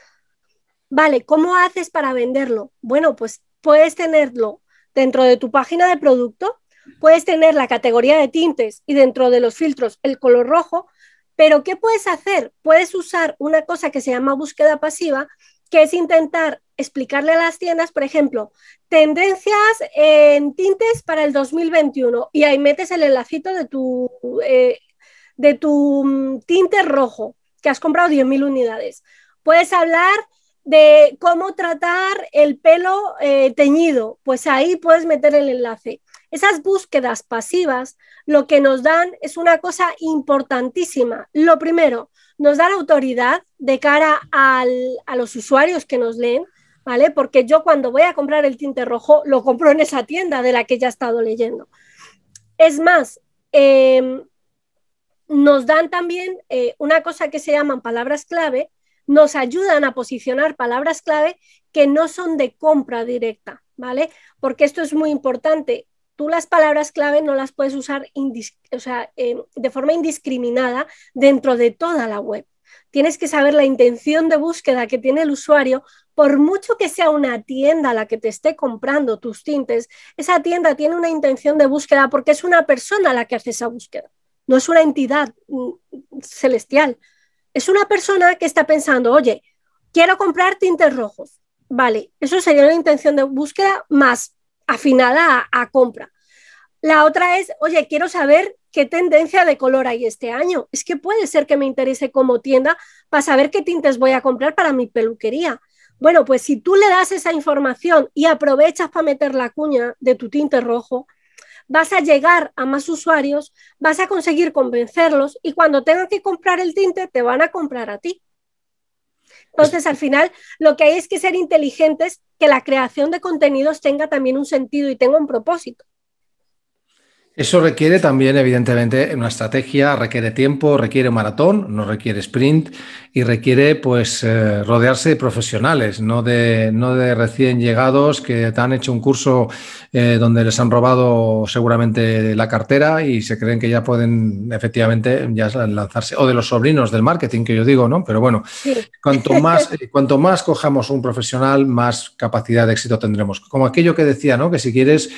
Vale, ¿cómo haces para venderlo? Bueno, pues puedes tenerlo dentro de tu página de producto, puedes tener la categoría de tintes y dentro de los filtros el color rojo, pero ¿qué puedes hacer? Puedes usar una cosa que se llama búsqueda pasiva, que es intentar explicarle a las tiendas, por ejemplo, tendencias en tintes para el 2021 y ahí metes el enlacito de tu, eh, de tu mm, tinte rojo, que has comprado 10.000 unidades. Puedes hablar de cómo tratar el pelo eh, teñido, pues ahí puedes meter el enlace. Esas búsquedas pasivas lo que nos dan es una cosa importantísima. Lo primero, nos la autoridad de cara a los usuarios que nos leen, ¿vale? Porque yo cuando voy a comprar el tinte rojo, lo compro en esa tienda de la que ya he estado leyendo. Es más, em, nos dan también eh, una cosa que se llaman palabras clave, nos ayudan a posicionar palabras clave que no son de compra directa, ¿vale? Porque esto es muy importante. Tú las palabras clave no las puedes usar em, de forma indiscriminada dentro de toda la web. Tienes que saber la intención de búsqueda que tiene el usuario por mucho que sea una tienda la que te esté comprando tus tintes, esa tienda tiene una intención de búsqueda porque es una persona la que hace esa búsqueda, no es una entidad mm, celestial. Es una persona que está pensando, oye, quiero comprar tintes rojos. Vale, eso sería una intención de búsqueda más afinada a, compra. La otra es, oye, quiero saber qué tendencia de color hay este año. Es que puede ser que me interese como tienda para saber qué tintes voy a comprar para mi peluquería. Bueno, pues si tú le das esa información y aprovechas para meter la cuña de tu tinte rojo, vas a llegar a más usuarios, vas a conseguir convencerlos y cuando tengan que comprar el tinte te van a comprar a ti. Entonces, al final, lo que hay es que ser inteligentes, que la creación de contenidos tenga también un sentido y tenga un propósito. Eso requiere también, evidentemente, una estrategia, requiere tiempo, requiere maratón, no requiere sprint y requiere, pues, eh, rodearse de profesionales, no de, no de recién llegados que te han hecho un curso eh, donde les han robado seguramente la cartera y se creen que ya pueden efectivamente lanzarse, o de los sobrinos del marketing que yo digo, ¿no? Pero bueno, cuanto, más, cuanto más cojamos un profesional, más capacidad de éxito tendremos. Como aquello que decía, ¿no? Que si quieres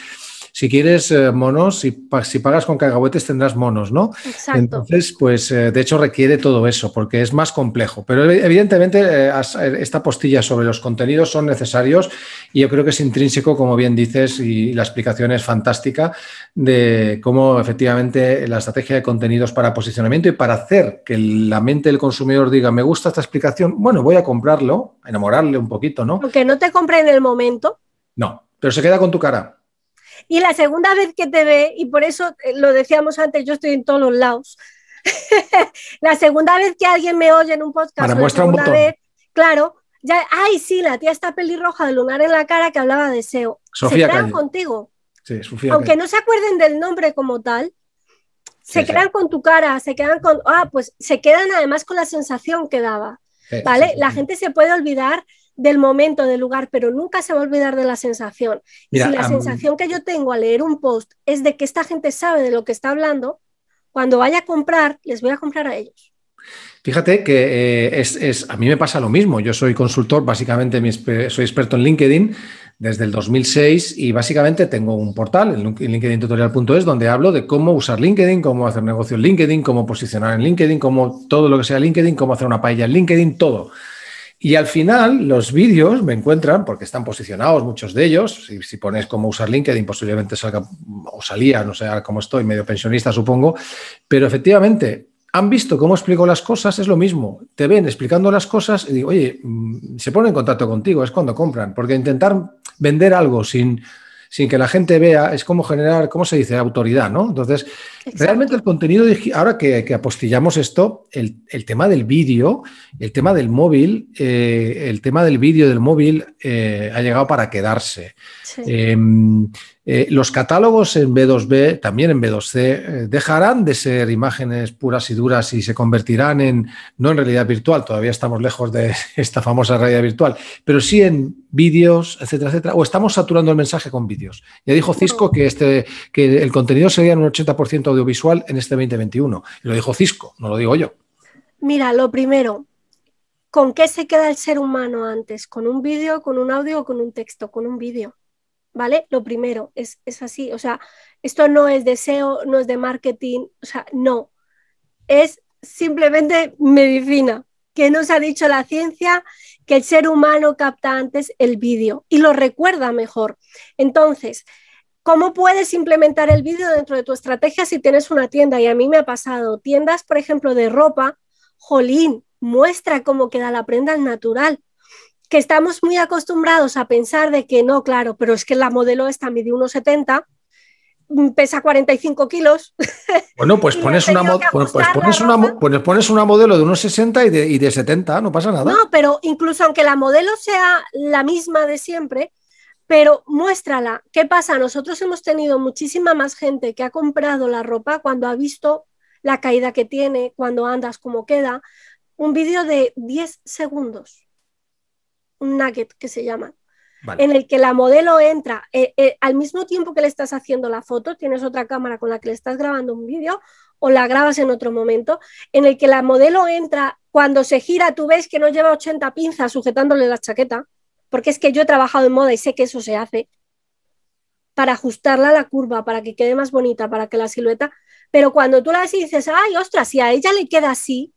si quieres eh, monos, si, pagas con cagabuetes, tendrás monos, ¿no? Exacto. Entonces, pues eh, de hecho requiere todo eso porque es más complejo. Pero evidentemente eh, esta postilla sobre los contenidos son necesarios y yo creo que es intrínseco, como bien dices, y la explicación es fantástica de cómo efectivamente la estrategia de contenidos para posicionamiento y para hacer que la mente del consumidor diga, me gusta esta explicación, bueno, voy a comprarlo, enamorarle un poquito, ¿no? Porque no te compre en el momento. No, pero se queda con tu cara. Y la segunda vez que te ve, y por eso eh, lo decíamos antes, yo estoy en todos los lados. la segunda vez que alguien me oye en un podcast, la segunda vez, claro, ya, ay, sí, la tía está pelirroja de lunar en la cara que hablaba de SEO. se quedan contigo. Aunque no se acuerden del nombre como tal, se quedan con tu cara, se quedan con, ah, pues se quedan además con la sensación que daba, ¿vale? La gente se puede olvidar del momento, del lugar, pero nunca se va a olvidar de la sensación. y si la sensación que yo tengo al leer un post es de que esta gente sabe de lo que está hablando, cuando vaya a comprar, les voy a comprar a ellos. Fíjate que eh, es, a mí me pasa lo mismo. Yo soy consultor, básicamente soy experto en LinkedIn desde el 2006 y básicamente tengo un portal, el linkedintutorial.es, donde hablo de cómo usar LinkedIn, cómo hacer negocio en LinkedIn, cómo posicionar en LinkedIn, cómo todo lo que sea LinkedIn, cómo hacer una paella en LinkedIn, todo. Y al final, los vídeos me encuentran, porque están posicionados muchos de ellos. Si, si cómo usar LinkedIn, posiblemente salga o salía, no sé cómo estoy, medio pensionista, supongo. Pero efectivamente, han visto cómo explico las cosas, es lo mismo. Te ven explicando las cosas y digo, oye, mm, se ponen en contacto contigo, es cuando compran. Porque intentar vender algo sin sin que la gente vea, es como generar, ¿cómo se dice? Autoridad, ¿no? Entonces, realmente el contenido, ahora que, apostillamos esto, el, tema del vídeo, el tema del móvil, eh, el tema del vídeo del móvil eh, ha llegado para quedarse. Em, eh, los catálogos en B2B, también en B2C, eh, dejarán de ser imágenes puras y duras y se convertirán en, no en realidad virtual, todavía estamos lejos de esta famosa realidad virtual, pero sí en vídeos, etcétera, etcétera. O estamos saturando el mensaje con vídeos. Ya dijo Cisco que, este, que el contenido sería en un 80% audiovisual en este 2021. lo dijo Cisco, no lo digo yo. Mira, lo primero, ¿con qué se queda el ser humano antes? ¿Con un vídeo, con un audio o con un texto? Con un vídeo. ¿vale? Lo primero, es, así, o sea, esto no es deseo, no es de marketing, o sea, no, es simplemente medicina, que nos ha dicho la ciencia que el ser humano capta antes el vídeo y lo recuerda mejor. Entonces, ¿Cómo puedes implementar el vídeo dentro de tu estrategia si tienes una tienda? Y a mí me ha pasado tiendas, por ejemplo, de ropa, jolín, muestra cómo queda la prenda al natural que estamos muy acostumbrados a pensar de que no, claro, pero es que la modelo esta mide 1,70 mm, pesa 45 kilos. Bueno, pues pones, una, pues, pues, pues, pones una, modelo de unos 60 y de, y de 70, no pasa nada. No, pero incluso aunque la modelo sea la misma de siempre, pero muéstrala. ¿Qué pasa? Nosotros hemos tenido muchísima más gente que ha comprado la ropa cuando ha visto la caída que tiene, cuando andas como queda. Un vídeo de 10 segundos un nugget que se llama, en el que la modelo entra, eh, eh, al mismo tiempo que le estás haciendo la foto, tienes otra cámara con la que le estás grabando un vídeo o la grabas en otro momento, en el que la modelo entra, cuando se gira tú ves que no lleva 80 pinzas sujetándole la chaqueta, porque es que yo he trabajado en moda y sé que eso se hace, para ajustarla a la curva, para que quede más bonita, para que la silueta, pero cuando tú la ves y dices, ay, ostras, si a ella le queda así,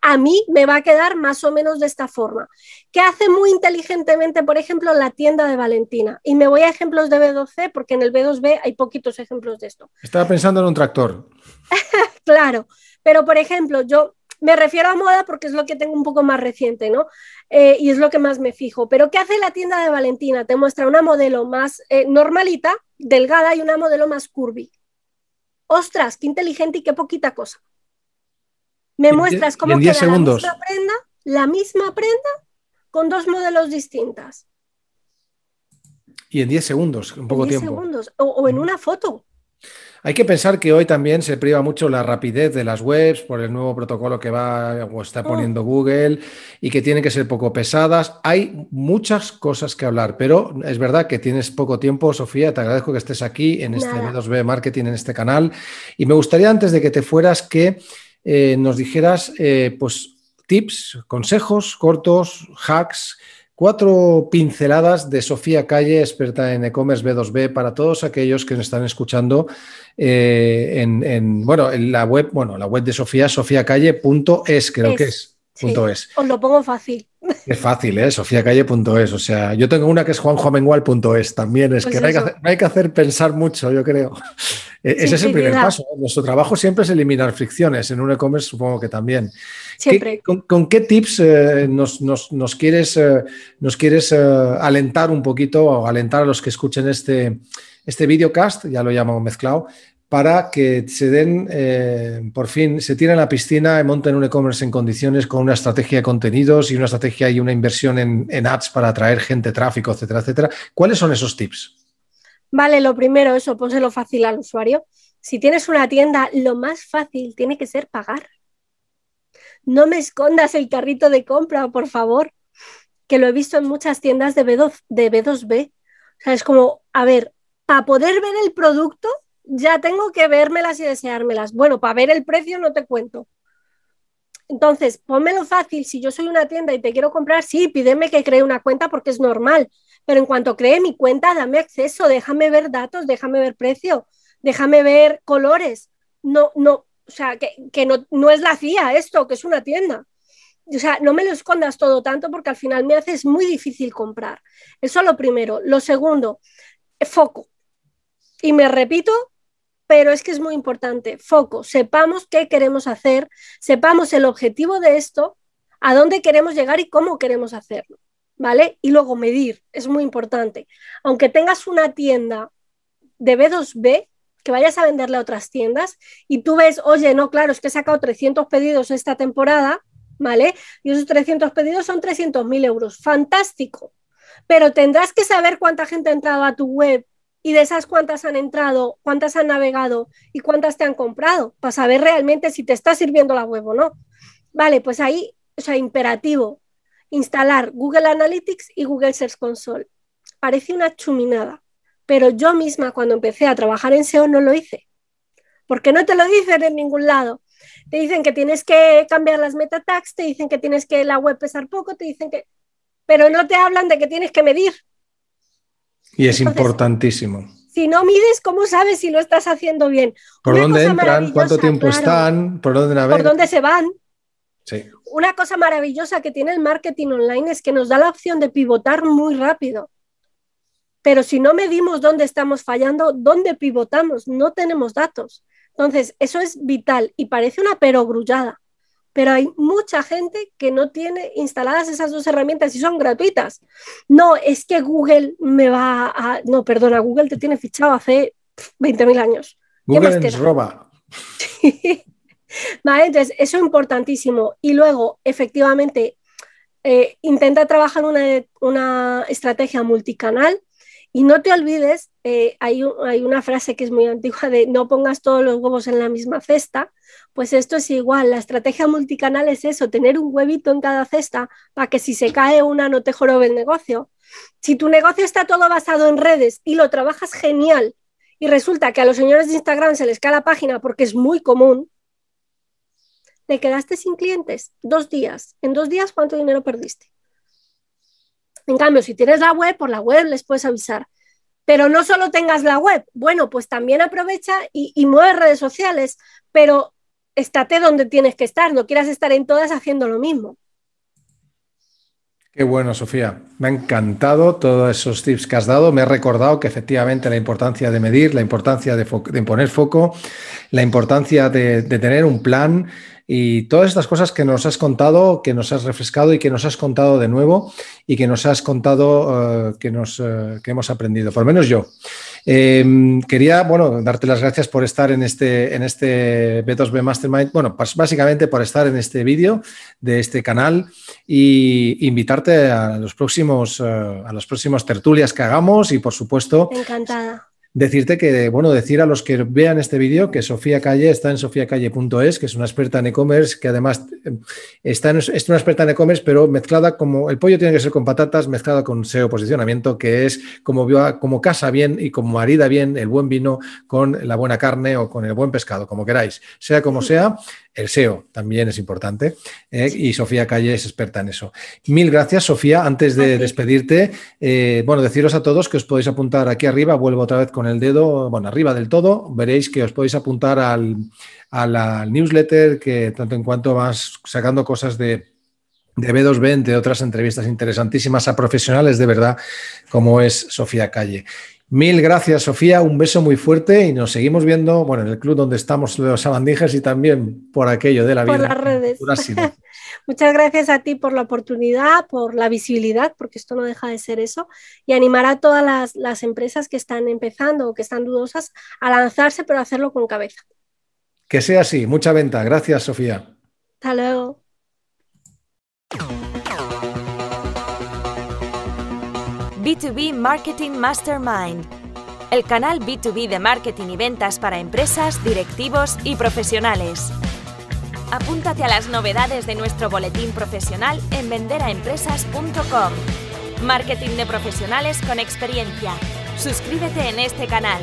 a mí me va a quedar más o menos de esta forma. ¿Qué hace muy inteligentemente, por ejemplo, la tienda de Valentina? Y me voy a ejemplos de B2C, porque en el B2B hay poquitos ejemplos de esto. Estaba pensando en un tractor. claro, pero por ejemplo, yo me refiero a moda porque es lo que tengo un poco más reciente, ¿no? Eh, y es lo que más me fijo. Pero ¿qué hace la tienda de Valentina? Te muestra una modelo más eh, normalita, delgada, y una modelo más curvy. Ostras, qué inteligente y qué poquita cosa me muestras cómo queda la misma prenda, la misma prenda, con dos modelos distintas. Y en 10 segundos, un poco en 10 tiempo. segundos, o, en mm. una foto. Hay que pensar que hoy también se priva mucho la rapidez de las webs por el nuevo protocolo que va o está oh. poniendo Google y que tienen que ser poco pesadas. Hay muchas cosas que hablar, pero es verdad que tienes poco tiempo, Sofía. Te agradezco que estés aquí en este B2B Marketing, en este canal. Y me gustaría antes de que te fueras que eh, nos dijeras eh, pues, tips, consejos cortos, hacks, cuatro pinceladas de Sofía Calle, experta en e-commerce B2B, para todos aquellos que nos están escuchando eh, en, bueno, en la web, bueno, la web de Sofía, sofiacalle.es, creo es, que es. Punto es. Os lo pongo fácil. Es fácil, ¿eh? sofiacalle.es. O sea, yo tengo una que es juanjoamengual.es también. Es pues que, no hay que, hacer, pensar mucho, yo creo. E-, ese es el primer paso. ¿eh? Nuestro trabajo siempre es eliminar fricciones. En un e-commerce supongo que también. con, qué tips eh, nos, quieres, eh, nos quieres alentar un poquito o alentar a los que escuchen este, este videocast, ya lo llamo mezclado, para que se den, eh, por fin, se tiren la piscina y monten un e-commerce en condiciones con una estrategia de contenidos y una estrategia y una inversión en, apps ads para atraer gente, tráfico, etcétera, etcétera. ¿Cuáles son esos tips? Vale, lo primero, eso, pónselo fácil al usuario. Si tienes una tienda, lo más fácil tiene que ser pagar. No me escondas el carrito de compra, por favor, que lo he visto en muchas tiendas de, b de B2B. O sea, es como, a ver, para poder ver el producto ya tengo que vermelas y deseármelas. Bueno, para ver el precio no te cuento. Entonces, ponmelo fácil. Si yo soy una tienda y te quiero comprar, sí, pídeme que cree una cuenta porque es normal. Pero en cuanto cree mi cuenta, dame acceso, déjame ver datos, déjame ver precio, déjame ver colores. No, no, o sea, que, no, es la CIA esto, que es una tienda. O sea, no me lo escondas todo tanto porque al final me haces muy difícil comprar. Eso es lo primero. Lo segundo, foco. Y me repito pero es que es muy importante, foco, sepamos qué queremos hacer, sepamos el objetivo de esto, a dónde queremos llegar y cómo queremos hacerlo, ¿vale? Y luego medir, es muy importante. Aunque tengas una tienda de B2B, que vayas a venderle a otras tiendas y tú ves, oye, no, claro, es que he sacado 300 pedidos esta temporada, ¿vale? Y esos 300 pedidos son 300.000 euros, fantástico. Pero tendrás que saber cuánta gente ha entrado a tu web y de esas cuántas han entrado, cuántas han navegado y cuántas te han comprado, para saber realmente si te está sirviendo la web o no. Vale, pues ahí, o sea, imperativo, instalar Google Analytics y Google Search Console. Parece una chuminada, pero yo misma cuando empecé a trabajar en SEO no lo hice, porque no te lo dicen en ningún lado. Te dicen que tienes que cambiar las meta tags, te dicen que tienes que la web pesar poco, te dicen que... Pero no te hablan de que tienes que medir y es importantísimo. Si no mides, ¿cómo sabes si lo estás haciendo bien? ¿Por dónde entran? ¿Cuánto tiempo están? ¿Por dónde navegan? ¿Por dónde se van? Sí. Una cosa maravillosa que tiene el marketing online es que nos da la opción de pivotar muy rápido. Pero si no medimos dónde estamos fallando, dónde pivotamos, no tenemos datos. Entonces, eso es vital y parece una perogrullada, pero hay mucha gente que no tiene instaladas esas dos herramientas y son gratuitas. No, es que Google me va a... No, perdona, Google te tiene fichado hace 20.000 años. Google nos roba. Vale, entonces, eso es importantísimo. Y luego, efectivamente, eh, intenta trabajar una, una estrategia multicanal y no te olvides, eh, hay, hay, una frase que es muy antigua de no pongas todos los huevos en la misma cesta, pues esto es igual, la estrategia multicanal es eso, tener un huevito en cada cesta para que si se cae una no te jorobe el negocio. Si tu negocio está todo basado en redes y lo trabajas genial y resulta que a los señores de Instagram se les cae la página porque es muy común, te quedaste sin clientes dos días. En dos días, ¿cuánto dinero perdiste? En cambio, si tienes la web, por la web les puedes avisar. Pero no solo tengas la web, bueno, pues también aprovecha y, mueve redes sociales, pero estate donde tienes que estar, no quieras estar en todas haciendo lo mismo. Qué bueno, Sofía. Me ha encantado todos esos tips que has dado. Me ha recordado que efectivamente la importancia de medir, la importancia de, poner foco, la importancia de tener un plan, y todas estas cosas que nos has contado, que nos has refrescado y que nos has contado de nuevo y que nos has contado eh, que, nos, eh, hemos aprendido, por lo menos yo. Em, quería, bueno, darte las gracias por estar en este, en este B2B Mastermind, bueno, pues básicamente por estar en este vídeo de este canal e invitarte a los próximos, eh, a las próximas tertulias que hagamos y, por supuesto... Encantada decirte que, bueno, decir a los que vean este vídeo que Sofía Calle está en sofiacalle.es, que es una experta en e-commerce, que además eh, está es una experta en e-commerce, pero mezclada como el pollo tiene que ser con patatas, mezclada con SEO posicionamiento, que es como, como casa bien y como marida bien el buen vino con la buena carne o con el buen pescado, como queráis. Sea como mm. sea, el SEO también es importante ¿eh? y Sofía Calle es experta en eso. Mil gracias, Sofía. Antes de despedirte, eh, bueno, deciros a todos que os podéis apuntar aquí arriba, vuelvo otra vez con el dedo, bueno, arriba del todo, veréis que os podéis apuntar al, a la newsletter que tanto en cuanto vas sacando cosas de de B2B, de otras entrevistas interesantísimas a profesionales de verdad, como es Sofía Calle. Mil gracias, Sofía. Un beso muy fuerte y nos seguimos viendo, bueno, en el club donde estamos los sabandijas y también por aquello de la vida. por Las redes. Muchas gracias a ti por la oportunidad, por la visibilidad, porque esto no deja de ser eso, y animar a todas las, las empresas que están empezando o que están dudosas a lanzarse, pero hacerlo con cabeza. Que sea así. Mucha venta. Gracias, Sofía. Hasta luego. B2B Marketing Mastermind, el canal B2B de marketing y ventas para empresas, directivos y profesionales. Apúntate a las novedades de nuestro boletín profesional en venderaempresas.com. Marketing de profesionales con experiencia. Suscríbete en este canal.